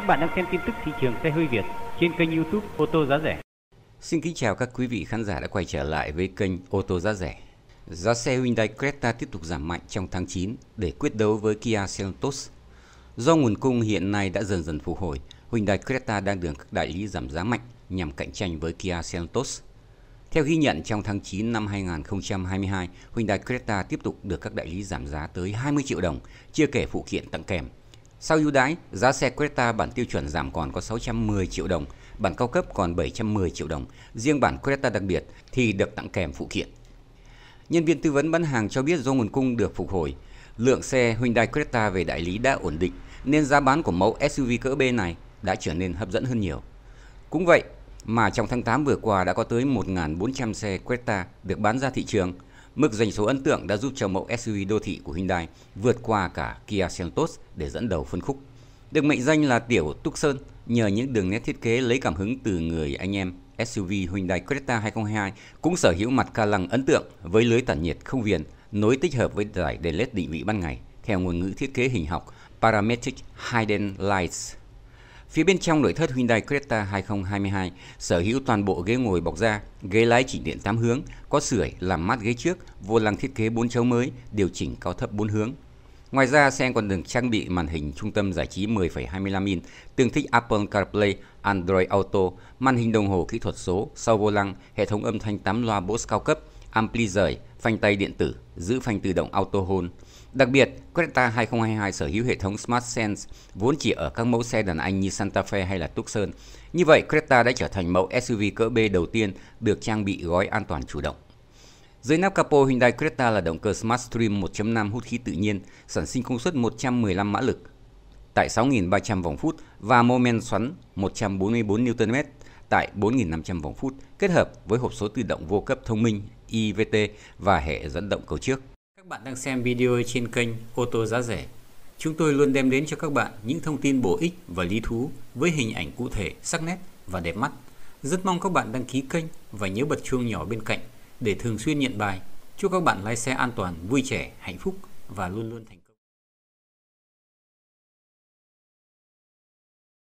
Các bạn đang xem tin tức thị trường xe hơi Việt trên kênh YouTube ô tô giá rẻ. Xin kính chào các quý vị khán giả đã quay trở lại với kênh ô tô giá rẻ. Giá xe Hyundai Creta tiếp tục giảm mạnh trong tháng 9 để quyết đấu với Kia Seltos. Do nguồn cung hiện nay đã dần dần phục hồi, Hyundai Creta đang được các đại lý giảm giá mạnh nhằm cạnh tranh với Kia Seltos. Theo ghi nhận trong tháng 9 năm 2022, Hyundai Creta tiếp tục được các đại lý giảm giá tới 20 triệu đồng, chưa kể phụ kiện tặng kèm sau ưu đãi, giá xe Creta bản tiêu chuẩn giảm còn có 610 triệu đồng, bản cao cấp còn 710 triệu đồng, riêng bản Creta đặc biệt thì được tặng kèm phụ kiện. Nhân viên tư vấn bán hàng cho biết do nguồn cung được phục hồi, lượng xe Hyundai Creta về đại lý đã ổn định nên giá bán của mẫu SUV cỡ B này đã trở nên hấp dẫn hơn nhiều. Cũng vậy, mà trong tháng 8 vừa qua đã có tới 1.400 xe Creta được bán ra thị trường – Mức doanh số ấn tượng đã giúp cho mẫu SUV đô thị của Hyundai vượt qua cả Kia Seltos để dẫn đầu phân khúc. Được mệnh danh là tiểu Tucson", nhờ những đường nét thiết kế lấy cảm hứng từ người anh em SUV Hyundai Creta 2022 cũng sở hữu mặt ca lăng ấn tượng với lưới tản nhiệt không viền nối tích hợp với giải đèn LED định vị ban ngày theo ngôn ngữ thiết kế hình học Parametric Hidden Lights Phía bên trong nội thất Hyundai Creta 2022 sở hữu toàn bộ ghế ngồi bọc da, ghế lái chỉnh điện 8 hướng, có sưởi làm mát ghế trước, vô lăng thiết kế 4 chấu mới, điều chỉnh cao thấp 4 hướng. Ngoài ra, xe còn được trang bị màn hình trung tâm giải trí 10,25 inch, tương thích Apple CarPlay, Android Auto, màn hình đồng hồ kỹ thuật số, sau vô lăng, hệ thống âm thanh 8 loa Bose cao cấp – ampli rời, phanh tay điện tử, giữ phanh tự động auto hold. Đặc biệt, Creta 2022 sở hữu hệ thống Smart Sense vốn chỉ ở các mẫu xe đàn anh như Santa Fe hay là Tucson. Như vậy, Creta đã trở thành mẫu SUV cỡ B đầu tiên được trang bị gói an toàn chủ động. Dưới nắp capo Hyundai Creta là động cơ Smart Stream 1.5 hút khí tự nhiên, sản sinh công suất 115 mã lực tại 6.300 vòng phút và mô men xoắn 144 Nm tại 4.500 vòng phút kết hợp với hộp số tự động vô cấp thông minh IVT và hệ dẫn động cầu trước. Các bạn đang xem video trên kênh ô tô giá rẻ. Chúng tôi luôn đem đến cho các bạn những thông tin bổ ích và lý thú với hình ảnh cụ thể, sắc nét và đẹp mắt. Rất mong các bạn đăng ký kênh và nhớ bật chuông nhỏ bên cạnh để thường xuyên nhận bài. Chúc các bạn lái xe an toàn, vui trẻ, hạnh phúc và luôn luôn thành